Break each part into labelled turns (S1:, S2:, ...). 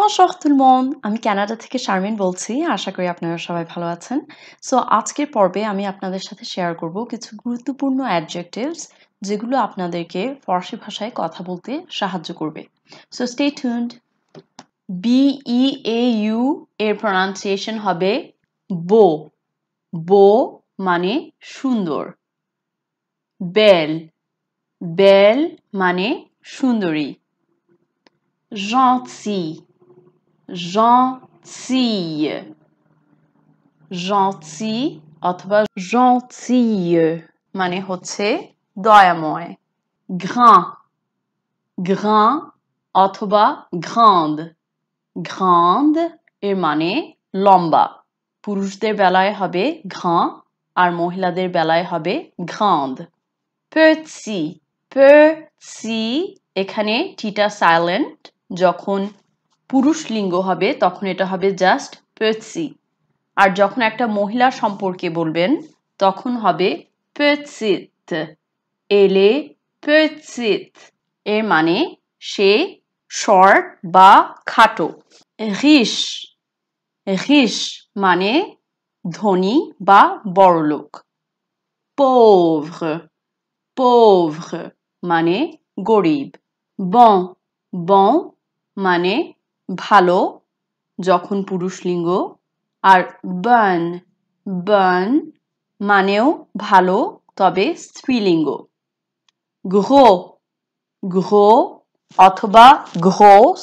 S1: বসর তুলমন আমি ক্যানাডা থেকে শারমিন বলছি আশা করি আপনারা সবাই ভালো আছেন সো আজকের পর্বে আমি আপনাদের সাথে শেয়ার করব কিছু গুরুত্বপূর্ণ অ্যাডজেক্টিভস যেগুলো আপনাদেরকে ফরাসি ভাষায় কথা বলতে সাহায্য করবে so stay tuned B E A U এর প্রনাউন্সিয়েশন হবে বো বো মানে সুন্দর বেল বেল মানে সুন্দরী জঁসি gentille gentil অথবা gentille মানে হচ্ছে দয়াময় grand grand অথবা grande grande এর মানে লম্বা পুরুষদের বেলায় হবে ঘ্রাঁ আর মহিলাদের বেলায় হবে ঘ্রাঁদ পেটসি পেটসি এখানে টিটা সাইলেন্ট যখন পুরুষ লিঙ্গ হবে তখন এটা হবে জাস্ট পেৎসি আর যখন একটা মহিলা সম্পর্কে বলবেন তখন হবে পেৎসিত এলে পেৎসিত এর মানে সে শর্ট বা খাটো হিস হিস মানে ধনী বা বড়লোক পোভ পোভ মানে গরিব বং বং মানে ভালো যখন পুরুষ লিঙ্গ আর বান বান মানেও ভালো তবে স্ত্রীলিঙ্গ গ্রহ গ্রহ অথবা ঘোষ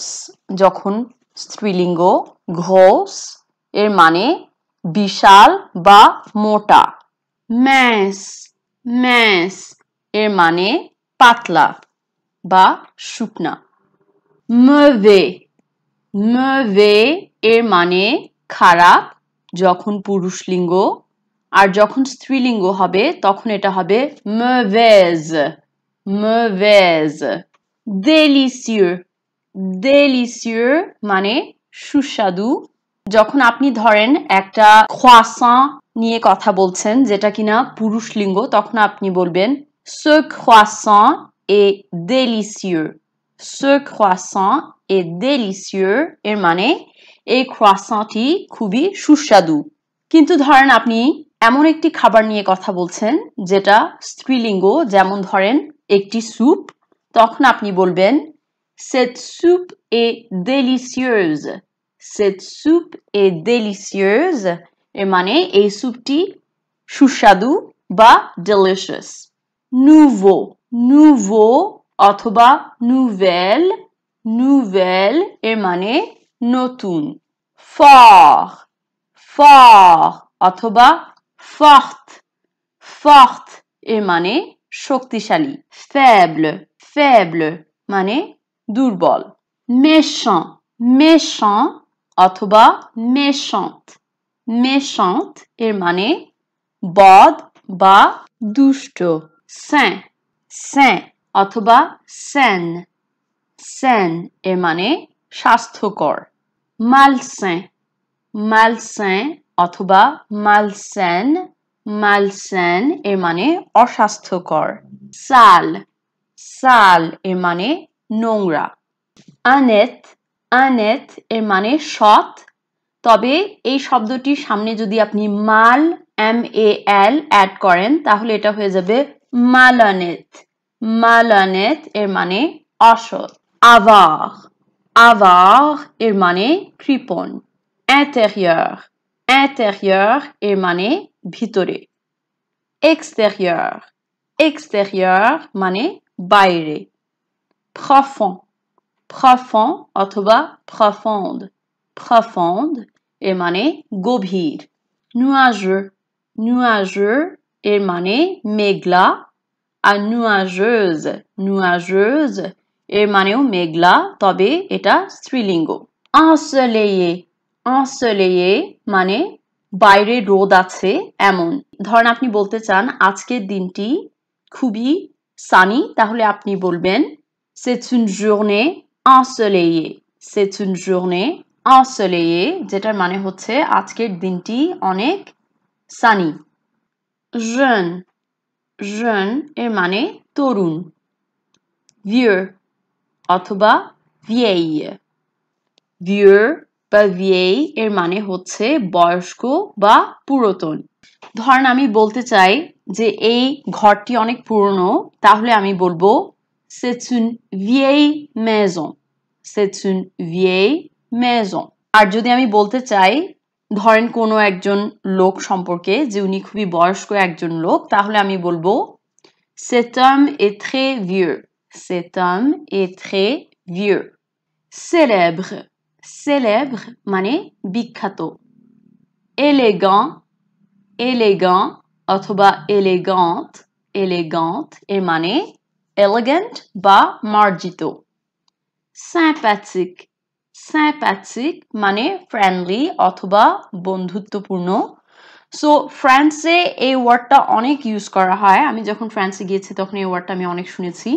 S1: যখন স্ত্রীলিঙ্গ ঘোষ এর মানে বিশাল বা মোটা ম্যাস ম্যাস এর মানে পাতলা বা শুকনা মে মে এর মানে খারাপ যখন পুরুষ লিঙ্গ আর যখন স্ত্রীলিঙ্গ হবে তখন এটা হবে মেজ মেজ দেলিসিউর দেলিসিউর মানে সুস্বাদু যখন আপনি ধরেন একটা খোয়াসাঁ নিয়ে কথা বলছেন যেটা কিনা পুরুষ লিঙ্গ তখন আপনি বলবেন সোয়াসা খোয়াসাঁ এ দেলিসিউর সোয়াসা খোয়াসাঁ et délicieux এর মানে এই ক্রোয়াসনটি খুবই সুস্বাদু কিন্তু ধরেন আপনি এমন একটি খাবার নিয়ে কথা বলছেন যেটা স্ত্রীলিঙ্গ যেমন ধরেন একটি স্যুপ তখন আপনি বলবেন set soup a delicious set soup a delicious এর মানে এই স্যুপটি সুস্বাদু বা ডেলিশিয়াস নুভো নুভো অথবা নুভেল nouvelle emane notun. Fort, fort, atoba, forte, forte emane shoktishali. Faible, faible, mane durbol. Méchant, méchant, atoba, méchante. Méchante emane bad ba, Sain. Sain. saint, atoba, sain. Sen এর মানে স্বাস্থ্যকর মালস্যাঁ মালস্যাঁ অথবা মালস্যান মালসেন এর মানে অস্বাস্থ্যকর সাল সাল এর মানে নোংরা আনেত আনেত এর মানে সৎ তবে এই শব্দটির সামনে যদি আপনি মাল এম এ এল অ্যাড করেন তাহলে এটা হয়ে যাবে মালানেত মালানেত এর মানে অসৎ avar Avare irmane kripon. Intérieur. Intérieur irmane bitore. Extérieur. Extérieur mane baire. Profond. Profond bas profonde. Profonde irmane gobhir. Nuageux. Nuageux irmane mégla. À nuageuse. Nuageuse এর মানেও মেঘলা তবে এটা স্ত্রীলিঙ্গ আসলেয়ে আসলেয়ে মানে বাইরে রোদ আছে এমন ধরেন আপনি বলতে চান আজকের দিনটি খুবই সানি তাহলে আপনি বলবেন সেচুন জোর্নে আসলেয়ে সেচুন জোর্নে আসলেয়ে যেটার মানে হচ্ছে আজকের দিনটি অনেক সানি রন রন এর মানে তরুণ ভিয়ার অথবা vieille ভিউর বা vieille এর মানে হচ্ছে বয়স্ক বা পুরাতন ধরেন আমি বলতে চাই যে এই ঘরটি অনেক পুরনো তাহলে আমি বলবো সেচুন une vieille সেচুন c'est une আর যদি আমি বলতে চাই ধরেন কোনো একজন লোক সম্পর্কে যে উনি খুবই বয়স্ক একজন লোক তাহলে আমি বলবো সেটাম এথে ভিউর Cet homme est très vieux. Célèbre. Célèbre মানে বিখ্যাত এলেগান্ট এলেগান্ট অথবা এলেগান্ট এলেগান্ট এর মানে এলিগেন্ট বা মার্জিত স্যাপ্যাথিক স্যাপ্যাথিক মানে ফ্রেন্ডলি অথবা বন্ধুত্বপূর্ণ সো ফ্রান্সে এই ওয়ার্ডটা অনেক ইউজ করা হয় আমি যখন ফ্রান্সে গিয়েছি তখন এই ওয়ার্ডটা আমি অনেক শুনেছি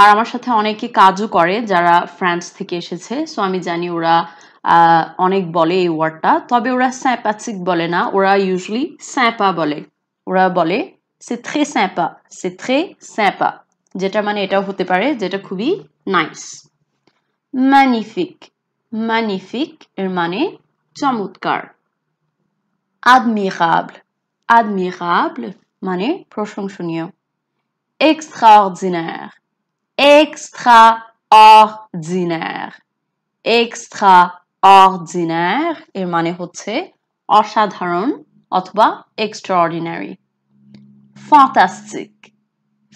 S1: আর আমার সাথে অনেকে কাজও করে যারা ফ্রান্স থেকে এসেছে সো আমি জানি ওরা অনেক বলে এই ওয়ার্ডটা তবে ওরা স্যাপাচিক বলে না ওরা ইউজুয়ালি স্যাপা বলে ওরা বলে সেথে স্যাঁপা স্যাপা স্যাঁপা স্যাপা যেটা মানে এটাও হতে পারে যেটা খুবই নাইস ম্যানিফিক ম্যানিফিক এর মানে চমৎকার admirable admirable মানে প্রশংসনীয় extraordinaire এক্সট্রাঅর্ডিনার এক্সট্রাঅর্ডিনার এর মানে হচ্ছে অসাধারণ অথবা এক্সট্রাঅর্ডিনারি ফ্যান্টাস্টিক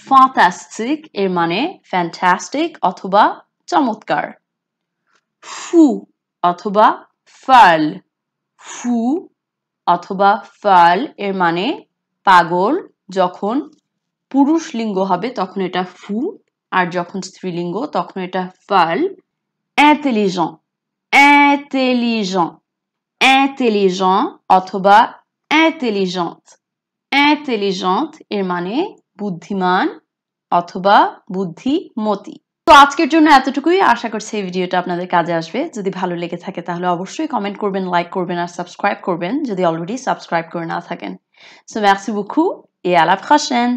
S1: ফ্যান্টাস্টিক এর মানে ফ্যান্টাস্টিক অথবা চমৎকার ফু অথবা ফাল ফু অথবা ফাল এর মানে পাগল যখন পুরুষ লিঙ্গ হবে তখন এটা ফু আর যখন স্ত্রীলিঙ্গ তখন এটা ফাল ইন্টেলিজেন্ট ইন্টেলিজেন্ট ইন্টেলিজেন্ট অথবা ইন্টেলিজেন্ট ইন্টেলিজেন্ট এর মানে বুদ্ধিমান অথবা বুদ্ধিমতি তো আজকের জন্য এতটুকুই আশা করছি এই ভিডিওটা আপনাদের কাজে আসবে যদি ভালো লেগে থাকে তাহলে অবশ্যই কমেন্ট করবেন লাইক করবেন আর সাবস্ক্রাইব করবেন যদি অলরেডি সাবস্ক্রাইব করে না থাকেন সো ম্যাক্সি বুকু এ আলাপ খাসেন